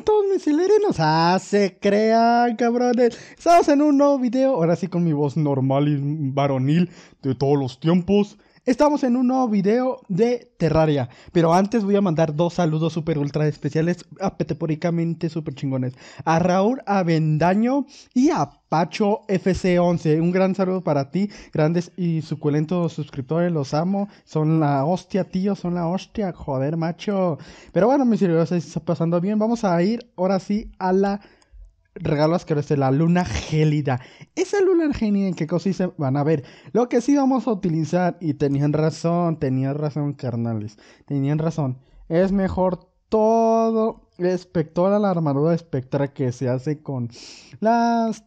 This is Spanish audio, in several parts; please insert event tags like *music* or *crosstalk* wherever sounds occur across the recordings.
todos mis hilerinos. Ah, se crean, cabrones. Estamos en un nuevo video, ahora sí con mi voz normal y varonil de todos los tiempos. Estamos en un nuevo video de Terraria, pero antes voy a mandar dos saludos super ultra especiales, apetepóricamente super chingones, a Raúl Avendaño y a Pacho FC11. Un gran saludo para ti, grandes y suculentos suscriptores, los amo, son la hostia, tío, son la hostia, joder, macho. Pero bueno, mis seguidores, se está pasando bien, vamos a ir ahora sí a la regalos es de la luna gélida. Esa luna gélida en qué cosas se van a ver. Lo que sí vamos a utilizar, y tenían razón, tenían razón, carnales, tenían razón. Es mejor todo respecto a la armadura espectra que se hace con las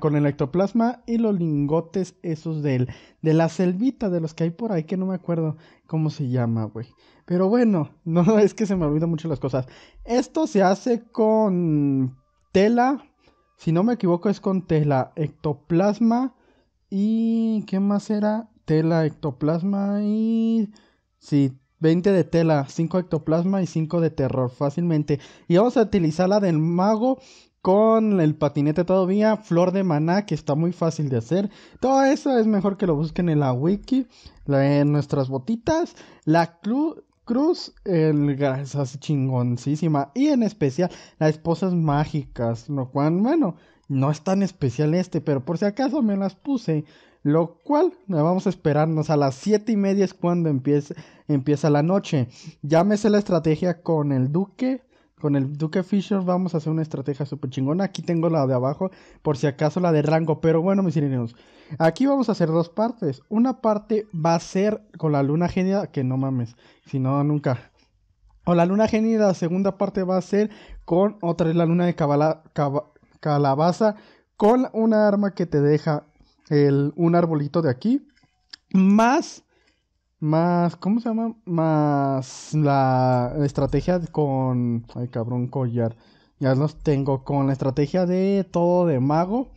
con el ectoplasma y los lingotes esos de la selvita de los que hay por ahí que no me acuerdo cómo se llama, güey. Pero bueno, *laughs* no es que se me olvidan mucho las cosas. Esto se hace con tela, si no me equivoco es con tela, ectoplasma y... ¿Qué más era? Tela, ectoplasma y... Sí, 20 de tela, 5 ectoplasma y 5 de terror fácilmente. Y vamos a utilizar la del mago con el patinete todavía, flor de maná que está muy fácil de hacer. Todo eso es mejor que lo busquen en la wiki, en nuestras botitas. La club Cruz, el grasas chingoncísima y en especial las esposas mágicas, lo cual, bueno, no es tan especial este, pero por si acaso me las puse, lo cual vamos a esperarnos a las siete y media es cuando empieza, empieza la noche. Llámese la estrategia con el duque, con el Duque Fisher vamos a hacer una estrategia súper chingona. Aquí tengo la de abajo, por si acaso la de rango. Pero bueno, mis sirenos, aquí vamos a hacer dos partes. Una parte va a ser con la luna genia, que no mames, si no, nunca. O la luna genia, la segunda parte va a ser con otra la luna de calabaza, con una arma que te deja el, un arbolito de aquí. Más más, ¿cómo se llama? Más la estrategia con... Ay, cabrón, collar. Ya los tengo con la estrategia de todo de mago.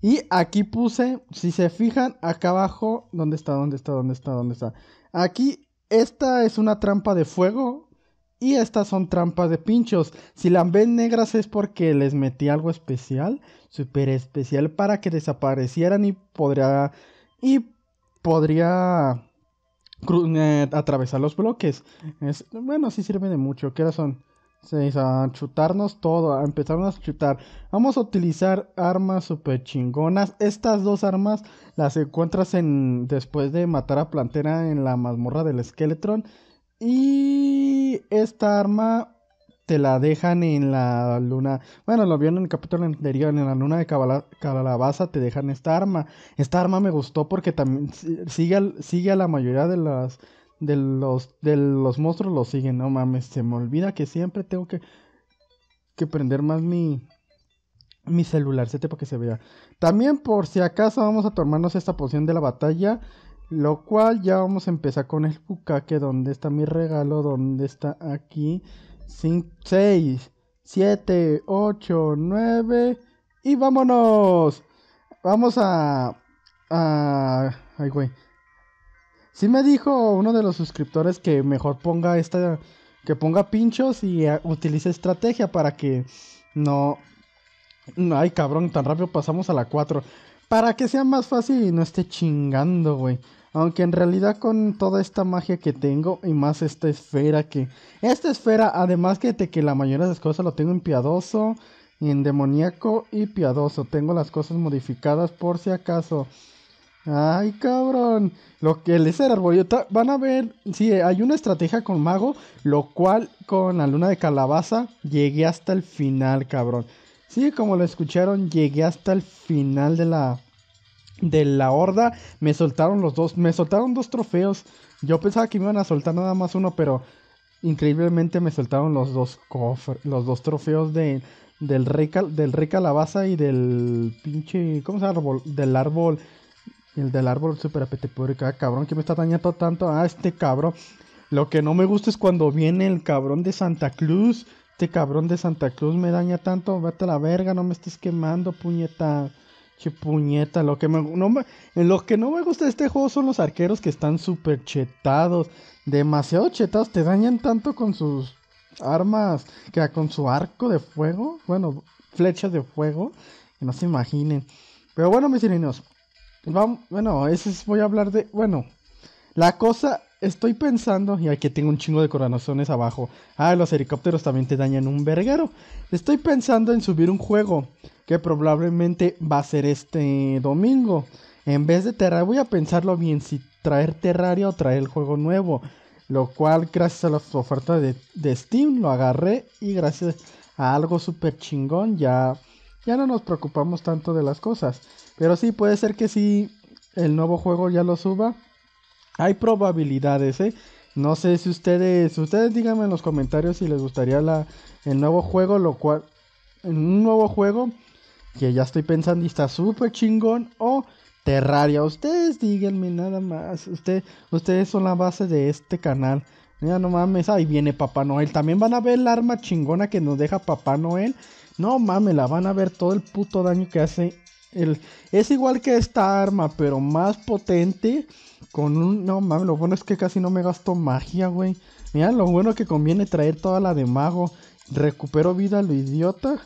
Y aquí puse, si se fijan, acá abajo, ¿dónde está? ¿Dónde está? ¿Dónde está? ¿Dónde está? Aquí, esta es una trampa de fuego. Y estas son trampas de pinchos. Si las ven negras es porque les metí algo especial, súper especial, para que desaparecieran y podría. Y podría eh, atravesar los bloques. bueno, si sirve de mucho. ¿Qué son? Se a chutarnos todo, a empezarnos a chutar. Vamos a utilizar armas super chingonas. Estas dos armas las encuentras en después de matar a Plantera en la mazmorra del Skeletron. Y esta arma te la dejan en la luna. Bueno, lo vieron en el capítulo anterior, en la luna de Calabaza te dejan esta arma. Esta arma me gustó porque también sigue, sigue a la mayoría de las. De los, de los monstruos lo siguen, no mames, se me olvida que siempre tengo que, que prender más mi, mi celular, sete para que se vea. También por si acaso vamos a tomarnos esta poción de la batalla, lo cual ya vamos a empezar con el bucaque, donde está mi regalo, donde está aquí. 6, 7, 8, 9 y vámonos. Vamos a... a ay, güey. Sí me dijo uno de los suscriptores que mejor ponga esta... Que ponga pinchos y eh, utilice estrategia para que no... no ay, cabrón, tan rápido pasamos a la 4. Para que sea más fácil y no esté chingando, güey. Aunque en realidad con toda esta magia que tengo y más esta esfera que... Esta esfera, además que, que la mayoría de las cosas lo tengo en piadoso, en demoníaco y piadoso. Tengo las cosas modificadas por si acaso. Ay, cabrón. Lo que les era arbolito. Van a ver. Sí, hay una estrategia con mago. Lo cual con la luna de calabaza llegué hasta el final, cabrón. Sí, como lo escucharon, llegué hasta el final de la de la horda, me soltaron los dos, me soltaron dos trofeos. Yo pensaba que me iban a soltar nada más uno, pero increíblemente me soltaron los dos cofres, los dos trofeos de, del rey, del rey calabaza y del pinche, ¿cómo se llama? Árbol, del árbol, el del árbol super apetepúrica. cabrón, que me está dañando tanto, ah, este cabrón. Lo que no me gusta es cuando viene el cabrón de Santa Cruz, este cabrón de Santa Cruz me daña tanto, vete a la verga, no me estés quemando, puñeta. Qué puñeta, lo que me, no me, lo que no me gusta de este juego son los arqueros que están súper chetados. Demasiado chetados, te dañan tanto con sus armas que con su arco de fuego. Bueno, flechas de fuego. Que no se imaginen. Pero bueno, mis niños. Vamos, bueno, ese es, voy a hablar de. Bueno, la cosa Estoy pensando, y aquí tengo un chingo de corazones abajo. Ah, los helicópteros también te dañan un verguero. Estoy pensando en subir un juego que probablemente va a ser este domingo. En vez de Terraria, voy a pensarlo bien si traer Terraria o traer el juego nuevo. Lo cual, gracias a la oferta de, Steam, lo agarré y gracias a algo súper chingón ya, ya no nos preocupamos tanto de las cosas. Pero sí, puede ser que sí el nuevo juego ya lo suba. Hay probabilidades, ¿eh? No sé si ustedes, ustedes díganme en los comentarios si les gustaría la, el nuevo juego, lo cual, un nuevo juego que ya estoy pensando y está súper chingón o Terraria. Ustedes díganme nada más, ustedes son la base de este canal. Mira, no mames, ahí viene Papá Noel. También van a ver el arma chingona que nos deja Papá Noel. No mames, la van a ver todo el puto daño que hace. Es igual que esta arma, pero más potente con un. No mames, lo bueno es que casi no me gasto magia, güey. Mira, lo bueno que conviene traer toda la de mago. Recupero vida a lo idiota.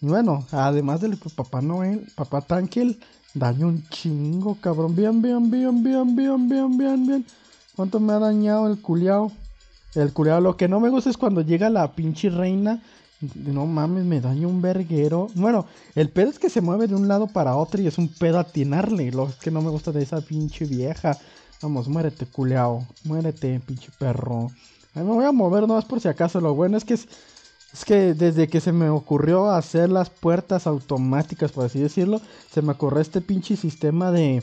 Bueno, además del pues, papá Noel, papá Tankel, daño un chingo, cabrón. Bien, bien, bien, bien, bien, bien, bien, bien. ¿Cuánto me ha dañado el culiao? El culiao, lo que no me gusta es cuando llega la pinche reina. No mames, me daño un verguero. Bueno, el pedo es que se mueve de un lado para otro y es un pedo atinarle. Lo que no me gusta de esa pinche vieja. Vamos, muérete, culeao. Muérete, pinche perro. me voy a mover nomás por si acaso. Lo bueno es que es, que desde que se me ocurrió hacer las puertas automáticas, por así decirlo, se me ocurrió este pinche sistema de,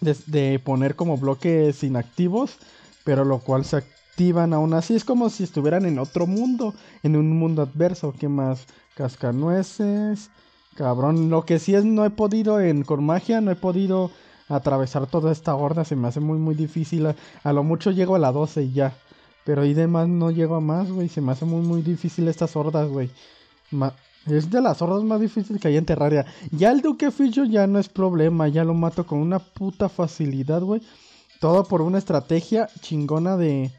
de, poner como bloques inactivos, pero lo cual se activan aún así. Es como si estuvieran en otro mundo, en un mundo adverso. ¿Qué más? Cascanueces. Cabrón, lo que sí es, no he podido en, con magia, no he podido atravesar toda esta horda se me hace muy, muy difícil. A, lo mucho llego a la 12 y ya. Pero ahí demás no llego a más, güey. Se me hace muy, muy difícil estas hordas, güey. Es de las hordas más difíciles que hay en Terraria. Ya el Duque Fission ya no es problema. Ya lo mato con una puta facilidad, güey. Todo por una estrategia chingona de...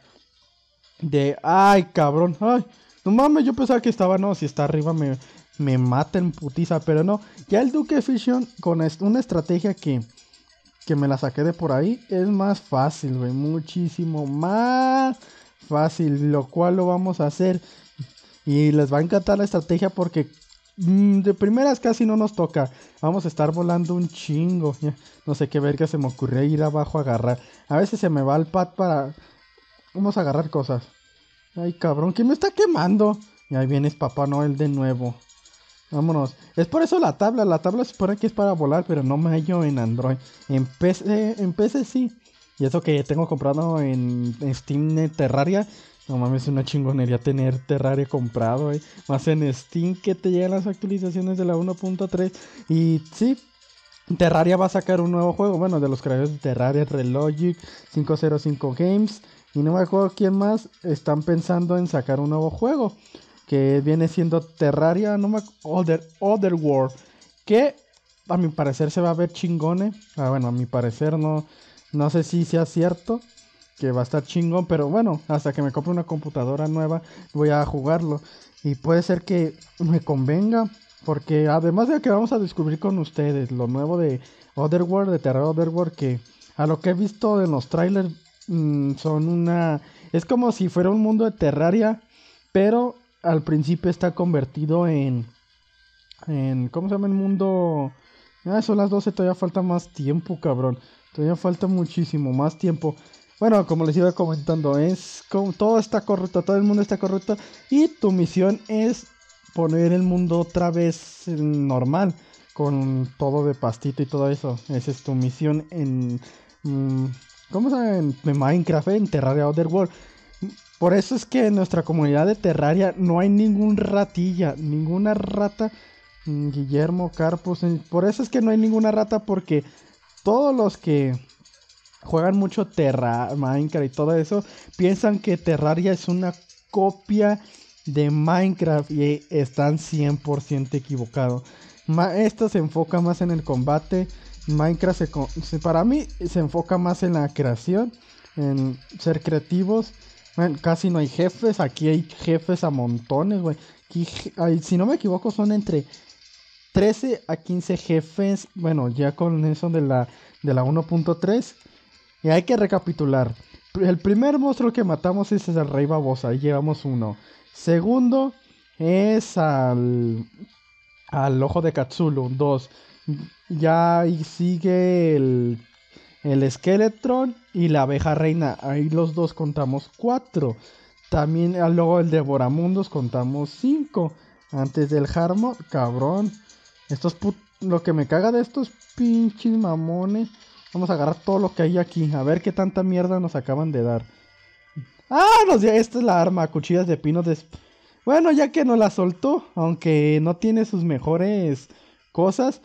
De... ¡Ay, cabrón! ¡Ay! No mames, yo pensaba que estaba... No, si está arriba me, me mata en putiza. Pero no. Ya el Duque Fission con una estrategia que que me la saqué de por ahí, es más fácil, güey. Muchísimo más fácil, lo cual lo vamos a hacer. Y les va a encantar la estrategia porque mm, de primeras casi no nos toca. Vamos a estar volando un chingo. No sé qué verga se me ocurrió ir abajo a agarrar. A veces se me va el pad para... Vamos a agarrar cosas. Ay, cabrón, que me está quemando? Y ahí vienes Papá Noel de nuevo. Vámonos. Es por eso la tabla. La tabla se supone que es para volar, pero no me hallo en Android. En PC, en PC sí. Y eso que tengo comprado en, Steam Terraria. No mames, es una chingonería tener Terraria comprado, eh. Más en Steam que te llegan las actualizaciones de la 1.3. Y sí, Terraria va a sacar un nuevo juego. Bueno, de los creadores de Terraria, Relogic, 505 Games. Y no me acuerdo quién más están pensando en sacar un nuevo juego que viene siendo Terraria, no me acuerdo... Other que a mi parecer se va a ver chingone. Ah, bueno, a mi parecer no, no sé si sea cierto que va a estar chingón, pero bueno, hasta que me compre una computadora nueva voy a jugarlo y puede ser que me convenga. Porque además de que vamos a descubrir con ustedes lo nuevo de Otherworld, de Terraria Otherworld, que a lo que he visto en los trailers mm, son una... Es como si fuera un mundo de Terraria, pero al principio está convertido en, en ¿cómo se llama el mundo? Ah, son las 12, todavía falta más tiempo, cabrón. Todavía falta muchísimo más tiempo. Bueno, como les iba comentando, es como, todo está corrupto, todo el mundo está corrupto y tu misión es poner el mundo otra vez normal con todo de pastito y todo eso. Esa es tu misión en mm, ¿cómo se llama? En Minecraft, en Terraria Otherworld. Por eso es que en nuestra comunidad de Terraria no hay ningún ratilla, ninguna rata. Mm, Guillermo Carpos, Por eso es que no hay ninguna rata porque todos los que juegan mucho Terra, Minecraft y todo eso, piensan que Terraria es una copia de Minecraft y están 100% equivocados. Esta se enfoca más en el combate. Minecraft se, para mí se enfoca más en la creación, en ser creativos Casi no hay jefes, aquí hay jefes a montones, güey. si no me equivoco, son entre 13 a 15 jefes, bueno, ya con eso de la, de la 1.3. Y hay que recapitular. El primer monstruo que matamos es el rey babosa, ahí llevamos uno. Segundo es al, al ojo de Katsulu, dos. Ya ahí sigue el el Skeletron y la abeja reina. Ahí los dos contamos cuatro. También ah, luego el Devoramundos contamos cinco. Antes del Harmon, cabrón. Estos put lo que me caga de estos pinches mamones. Vamos a agarrar todo lo que hay aquí. A ver qué tanta mierda nos acaban de dar. Ah, Esta es la arma. Cuchillas de pino de. Bueno, ya que no la soltó. Aunque no tiene sus mejores cosas.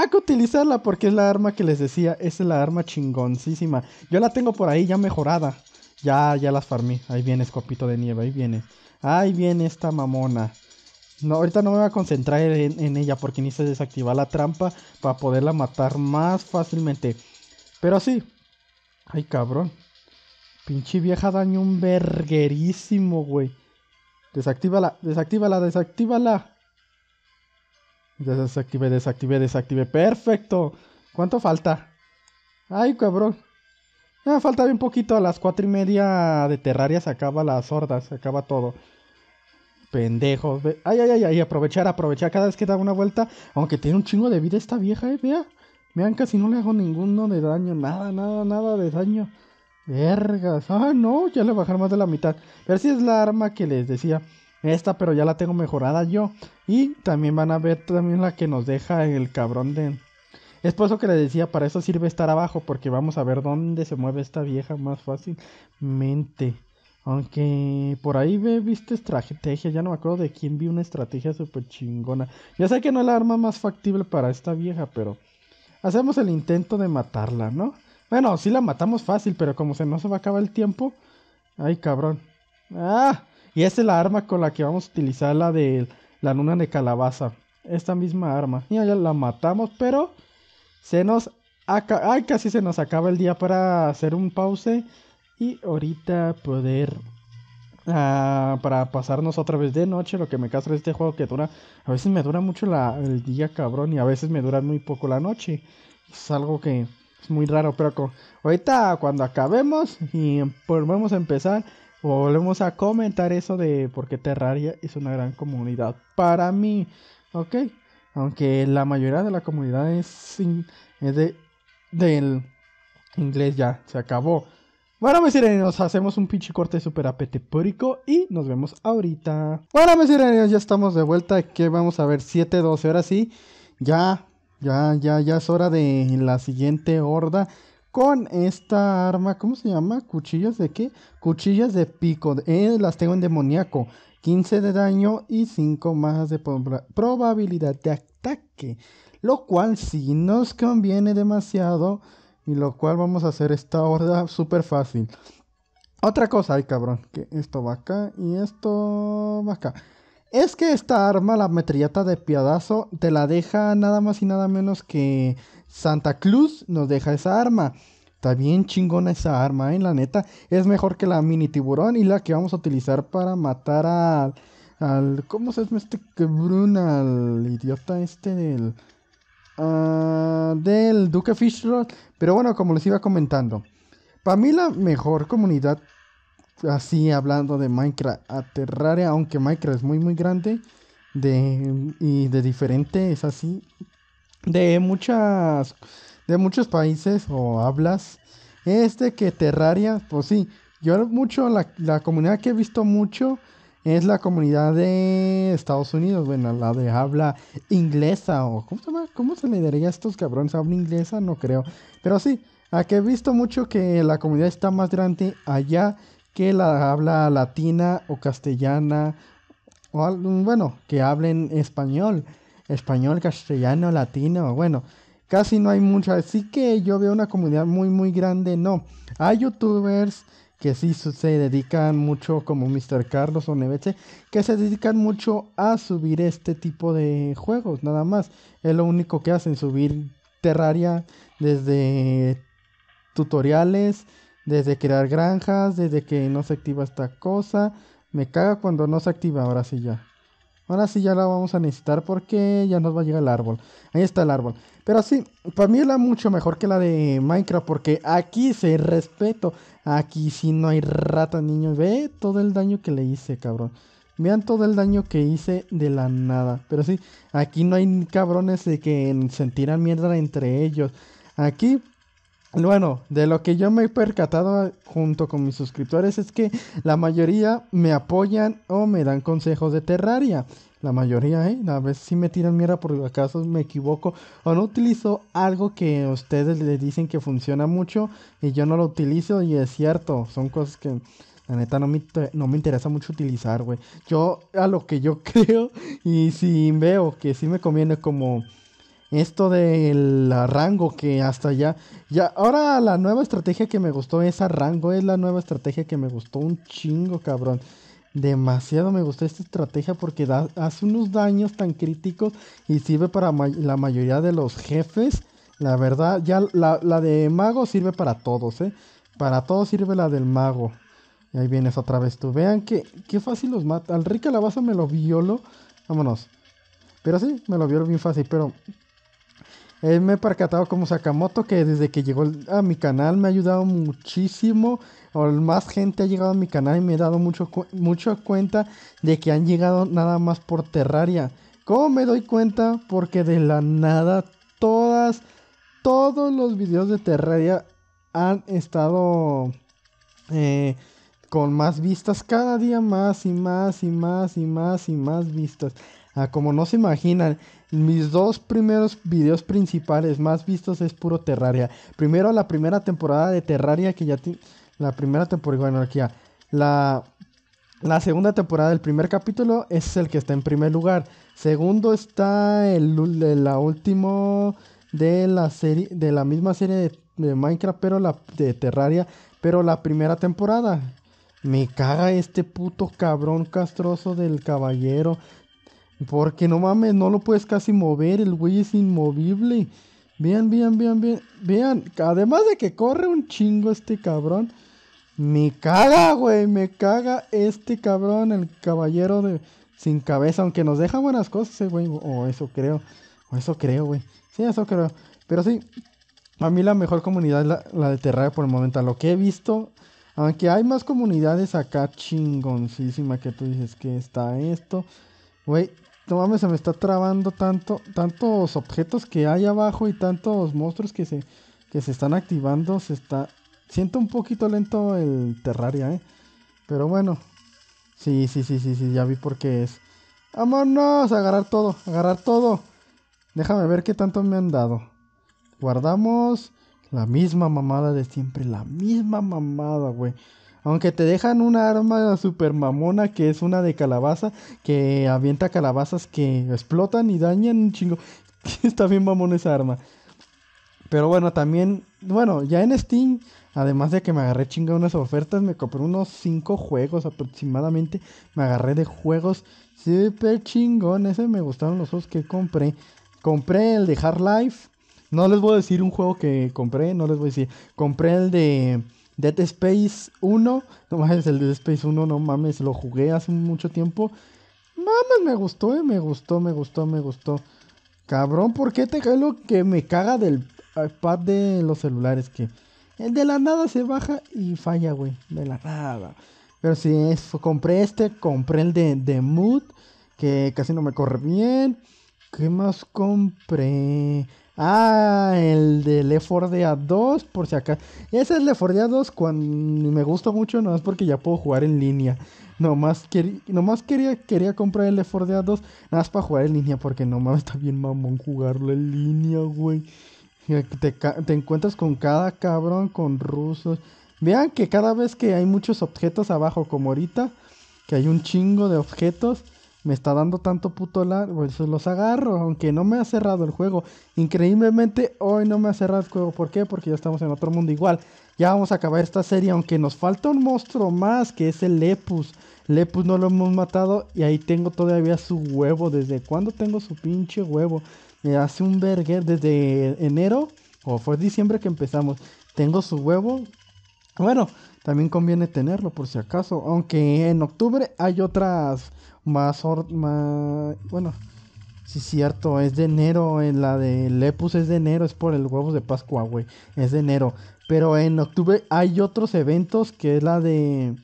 Hay que utilizarla porque es la arma que les decía, es la arma chingoncísima. Yo la tengo por ahí ya mejorada. Ya, ya las farmí, Ahí viene escopito de nieve, ahí viene. Ahí viene esta mamona. No, ahorita no me voy a concentrar en, ella porque ni se desactivar la trampa para poderla matar más fácilmente. Pero sí. Ay, cabrón. Pinche vieja daño un verguerísimo, güey. Desactívala, desactívala, desactívala. Desactive, desactive, desactive. Perfecto. ¿Cuánto falta? Ay, cabrón. Ah, falta bien poquito. A las cuatro y media de Terraria se acaba las sordas, Se acaba todo. Pendejos. Ay, ay, ay, Aprovechar, aprovechar. Cada vez que da una vuelta. Aunque tiene un chingo de vida esta vieja, eh. Vea. Vean, casi no le hago ninguno de daño. Nada, nada, nada de daño. Vergas. Ah, no. Ya le bajaron más de la mitad. ver si es la arma que les decía esta, pero ya la tengo mejorada yo. Y también van a ver también la que nos deja el cabrón de... Es por eso que le decía, para eso sirve estar abajo, porque vamos a ver dónde se mueve esta vieja más fácilmente. Aunque por ahí ve, viste estrategia, ya no me acuerdo de quién vi una estrategia súper chingona. Ya sé que no es la arma más factible para esta vieja, pero hacemos el intento de matarla, ¿no? Bueno, sí la matamos fácil, pero como se nos va a acabar el tiempo... Ay, cabrón. ¡Ah! Y esta es la arma con la que vamos a utilizar la de la luna de calabaza. Esta misma arma. Y ya la matamos, pero se nos... Acaba... Ay, casi se nos acaba el día para hacer un pause. Y ahorita poder... Ah, para pasarnos otra vez de noche, lo que me castra es este juego que dura... A veces me dura mucho la, el día, cabrón, y a veces me dura muy poco la noche. Es algo que es muy raro, pero ahorita cuando acabemos y volvemos a empezar Volvemos a comentar eso de por qué Terraria es una gran comunidad. Para mí, ok. Aunque la mayoría de la comunidad es, de, del inglés ya, se acabó. Bueno, mis sirenios, hacemos un pinche corte súper apetepórico y nos vemos ahorita. Bueno, mis sirenios, ya estamos de vuelta. Que vamos a ver 7-12. Ahora sí, ya, ya, ya, ya es hora de la siguiente horda con esta arma, ¿cómo se llama? ¿Cuchillas de qué? Cuchillas de pico, eh, las tengo en demoníaco. 15 de daño y 5 más de probabilidad de ataque. Lo cual si nos conviene demasiado. Y lo cual vamos a hacer esta horda súper fácil. Otra cosa, ay cabrón, que esto va acá y esto va acá. Es que esta arma, la metrillata de piadazo, te la deja nada más y nada menos que Santa Cruz nos deja esa arma. Está bien chingona esa arma, En ¿eh? La neta. Es mejor que la mini tiburón y la que vamos a utilizar para matar al. al ¿Cómo se llama este quebrón? Al idiota este del. Ah, del Duque Fishrod. Pero bueno, como les iba comentando. Para mí, la mejor comunidad. Así hablando de Minecraft a aunque Minecraft es muy, muy grande. De, y de diferente, es así de muchas de muchos países o hablas Este que Terraria, pues sí, yo mucho, la, la, comunidad que he visto mucho es la comunidad de Estados Unidos, bueno, la de habla inglesa o ¿cómo se, llama? ¿Cómo se le diría a estos cabrones? ¿Habla inglesa? No creo. Pero sí, a que he visto mucho que la comunidad está más grande allá que la habla latina o castellana, o bueno, que hablen español español, castellano, latino, bueno, casi no hay mucho, así que yo veo una comunidad muy, muy grande, no. Hay youtubers que sí se dedican mucho, como Mr. Carlos o Neveche, que se dedican mucho a subir este tipo de juegos, nada más. Es lo único que hacen, subir Terraria desde tutoriales, desde crear granjas, desde que no se activa esta cosa. Me caga cuando no se activa, ahora sí ya. Ahora sí ya la vamos a necesitar porque ya nos va a llegar el árbol. Ahí está el árbol. Pero sí, para mí es la mucho mejor que la de Minecraft porque aquí se respeto. Aquí sí no hay rata, niño. Ve todo el daño que le hice, cabrón. Vean todo el daño que hice de la nada. Pero sí, aquí no hay cabrones de que tiran mierda entre ellos. Aquí bueno, de lo que yo me he percatado eh, junto con mis suscriptores es que la mayoría me apoyan o me dan consejos de Terraria. La mayoría, ¿eh? A veces sí me tiran mierda por acaso me equivoco o no utilizo algo que ustedes le dicen que funciona mucho y yo no lo utilizo y es cierto, son cosas que la neta no me, no me interesa mucho utilizar, güey. Yo a lo que yo *laughs* creo y si veo que sí me conviene como esto del rango que hasta ya, ya, ahora la nueva estrategia que me gustó esa rango, es la nueva estrategia que me gustó un chingo, cabrón. Demasiado me gustó esta estrategia porque da, hace unos daños tan críticos y sirve para la mayoría de los jefes. La verdad, ya la, de mago sirve para todos, ¿eh? Para todos sirve la del mago. Y ahí vienes otra vez tú. Vean que, qué fácil los mata. Al rica Calabaza me lo violo. Vámonos. Pero sí, me lo violo bien fácil. Pero me he percatado como Sakamoto que desde que llegó a mi canal me ha ayudado muchísimo. O más gente ha llegado a mi canal y me he dado mucho, cuenta de que han llegado nada más por Terraria. ¿Cómo me doy cuenta? Porque de la nada todas, todos los videos de Terraria han estado eh, con más vistas cada día, más y más y más y más y más vistas. Ah, como no se imaginan, mis dos primeros videos principales más vistos es puro Terraria. Primero la primera temporada de Terraria que ya tiene... La primera temporada, bueno, aquí ya. La, la segunda temporada del primer capítulo es el que está en primer lugar. Segundo está el, la último de la serie, de la misma serie de, Minecraft, pero la de Terraria, pero la primera temporada. Me caga este puto cabrón castroso del caballero. Porque no mames, no lo puedes casi mover, el güey es inmovible. Vean, vean, vean, vean, vean. Además de que corre un chingo este cabrón. Me caga, güey, me caga este cabrón, el caballero de sin cabeza, aunque nos deja buenas cosas, eh, güey. O eso creo, o eso creo, güey. Sí, eso creo. Pero sí, a mí la mejor comunidad es la, la de Terraria por el momento. A lo que he visto, aunque hay más comunidades acá chingoncísima que tú dices que está esto. Güey, no mames, se me está trabando tanto, tantos objetos que hay abajo y tantos monstruos que se, que se están activando. Se está. Siento un poquito lento el Terraria, eh. Pero bueno. Sí, sí, sí, sí, sí, ya vi por qué es. ¡Vámonos! Agarrar todo, agarrar todo. Déjame ver qué tanto me han dado. Guardamos la misma mamada de siempre, la misma mamada, güey. Aunque te dejan una arma super mamona que es una de calabaza, que avienta calabazas que explotan y dañan un chingo. *laughs* Está bien mamona esa arma. Pero bueno, también, bueno, ya en Steam, además de que me agarré chinga unas ofertas, me compré unos 5 juegos aproximadamente. Me agarré de juegos super chingones. Me gustaron los juegos que compré. Compré el de Hard Life. No les voy a decir un juego que compré, no les voy a decir. Compré el de Dead Space 1, no mames, el Dead Space 1, no mames, lo jugué hace mucho tiempo. Mames, me gustó, eh, me gustó, me gustó, me gustó. Cabrón, ¿por qué te cae lo que me caga del iPad de los celulares? Que el de la nada se baja y falla, güey, de la nada. Pero sí, compré este, compré el de, de Mood, que casi no me corre bien. ¿Qué más compré? Ah, el de a 2, por si acá. Ese es a 2 cuando me gusta mucho, es porque ya puedo jugar en línea. Nomás, quer... nomás quería, quería comprar el a 2, nada más para jugar en línea, porque no mames, está bien mamón jugarlo en línea, güey. Te, te encuentras con cada cabrón, con rusos. Vean que cada vez que hay muchos objetos abajo, como ahorita, que hay un chingo de objetos me está dando tanto puto lag, pues los agarro, aunque no me ha cerrado el juego. Increíblemente hoy no me ha cerrado el juego, ¿por qué? Porque ya estamos en otro mundo igual. Ya vamos a acabar esta serie, aunque nos falta un monstruo más, que es el Lepus. Lepus no lo hemos matado y ahí tengo todavía su huevo. ¿Desde cuándo tengo su pinche huevo? Me hace un burger desde enero o fue diciembre que empezamos. Tengo su huevo. Bueno, también conviene tenerlo por si acaso. Aunque en octubre hay otras más, más bueno, sí cierto, es de enero, en eh, la de Lepus es de enero, es por el huevos de Pascua, güey, es de enero. Pero en octubre hay otros eventos que es la de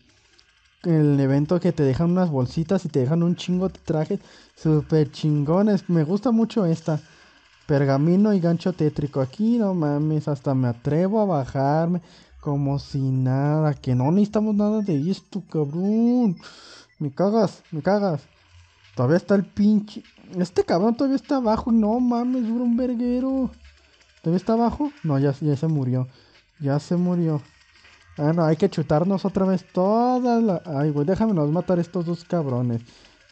el evento que te dejan unas bolsitas y te dejan un chingo de trajes super chingones. Me gusta mucho esta. Pergamino y gancho tétrico aquí, no mames, hasta me atrevo a bajarme como si nada, que no necesitamos nada de esto, cabrón me cagas, me cagas. Todavía está el pinche. Este cabrón todavía está abajo. No mames, duro un verguero. ¿Todavía está abajo? No, ya, ya se murió. Ya se murió. Ah, no, hay que chutarnos otra vez todas la... Ay, güey, déjamenos matar estos dos cabrones.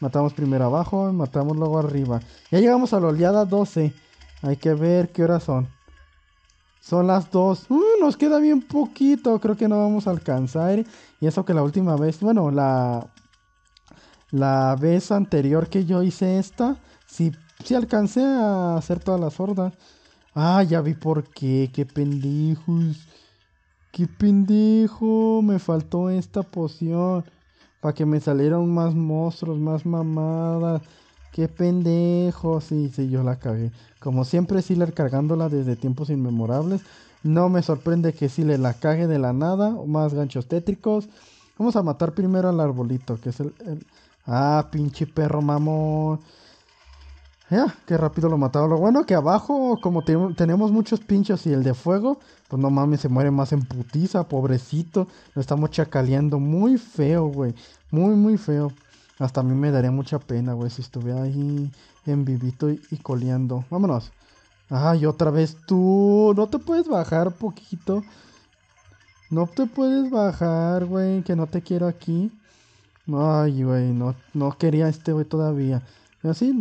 Matamos primero abajo y matamos luego arriba. Ya llegamos a la oleada 12. Hay que ver qué horas son. Son las 2. Uh, nos queda bien poquito. Creo que no vamos a alcanzar. Y eso que la última vez, bueno, la la vez anterior que yo hice esta, sí, alcancé a hacer todas las sorda. Ah, ya vi por qué, qué pendejos. Qué pendejo, me faltó esta poción. Para que me salieran más monstruos, más mamadas. Qué pendejo, sí, sí, yo la cagué. Como siempre, Siler cargándola desde tiempos inmemorables. No me sorprende que le la cague de la nada. Más ganchos tétricos. Vamos a matar primero al arbolito, que es el, Ah, pinche perro mamón. Ya, qué rápido lo mataron. Lo bueno que abajo, como tenemos muchos pinchos y el de fuego, pues no mames, se muere más en putiza, pobrecito. Lo estamos chacaleando muy feo, güey. Muy, muy feo. Hasta a mí me daría mucha pena, güey, si estuviera ahí en vivito y, y coleando. Vámonos. Ay, otra vez tú. No te puedes bajar poquito. No te puedes bajar, güey, que no te quiero aquí. Ay, güey, no, quería este, güey, todavía. Así,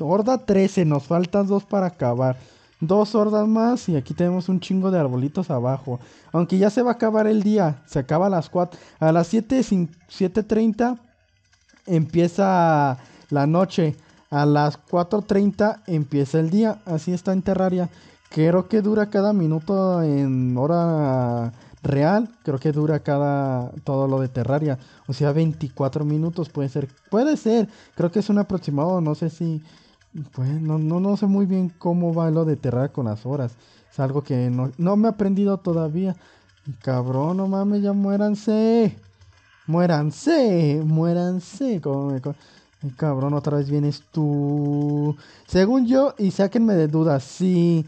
horda 13, nos faltan dos para acabar. Dos hordas más y aquí tenemos un chingo de arbolitos abajo. Aunque ya se va a acabar el día, se acaba a las 4. A las 7.30 empieza la noche. A las 4.30 empieza el día. Así está en Terraria. Creo que dura cada minuto en hora real, creo que dura cada todo lo de Terraria, o sea, 24 minutos puede ser, puede ser, creo que es un aproximado, no sé si pues no, no, sé muy bien cómo va lo de Terraria con las horas. Es algo que no, me he aprendido todavía. Cabrón, no mames, ya muéranse. Muéranse, muéranse. cabrón, otra vez vienes tú. Según yo, y sáquenme de dudas, sí.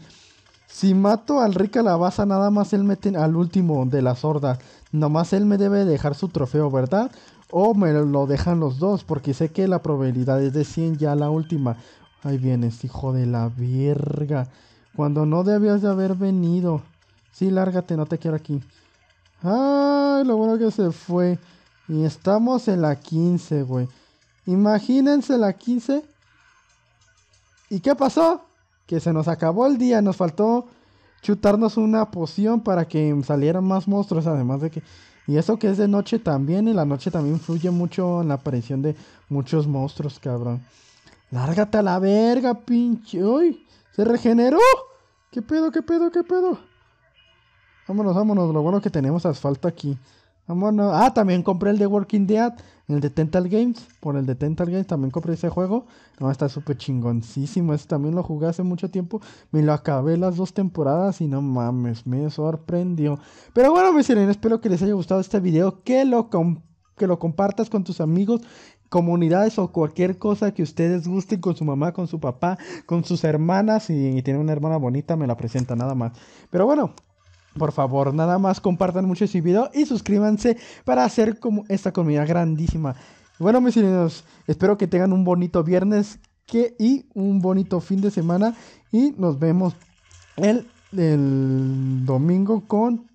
Si mato al rica calabaza, nada más él mete al último de las Nada más él me debe dejar su trofeo, ¿verdad? O me lo dejan los dos, porque sé que la probabilidad es de 100 ya la última. Ahí vienes, este hijo de la verga. Cuando no debías de haber venido. Sí, lárgate, no te quiero aquí. Ay, lo bueno que se fue. Y estamos en la 15, güey. Imagínense la 15. ¿Y qué pasó? que se nos acabó el día, nos faltó chutarnos una poción para que salieran más monstruos, además de que... Y eso que es de noche también, y la noche también fluye mucho en la aparición de muchos monstruos, cabrón. Lárgate a la verga, pinche. ¡Uy! ¿Se regeneró? ¿Qué pedo, qué pedo, qué pedo? Vámonos, vámonos. Lo bueno que tenemos asfalto aquí. Vámonos. Ah, también compré el de Working Dead. El de Tental Games, por el de Tental Games también compré ese juego. No, está súper chingoncísimo. Ese también lo jugué hace mucho tiempo. Me lo acabé las dos temporadas y no mames, me sorprendió. Pero bueno, mis sirenas, espero que les haya gustado este video. Que lo, que lo compartas con tus amigos comunidades o cualquier cosa que ustedes gusten con su mamá, con su papá, con sus hermanas. Y tiene una hermana bonita, me la presenta nada más. Pero bueno, por favor, nada más compartan mucho este video y suscríbanse para hacer como esta comida grandísima. Bueno, mis queridos, espero que tengan un bonito viernes y un bonito fin de semana. Y nos vemos el domingo con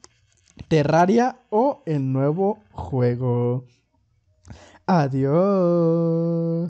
Terraria o el nuevo juego. Adiós.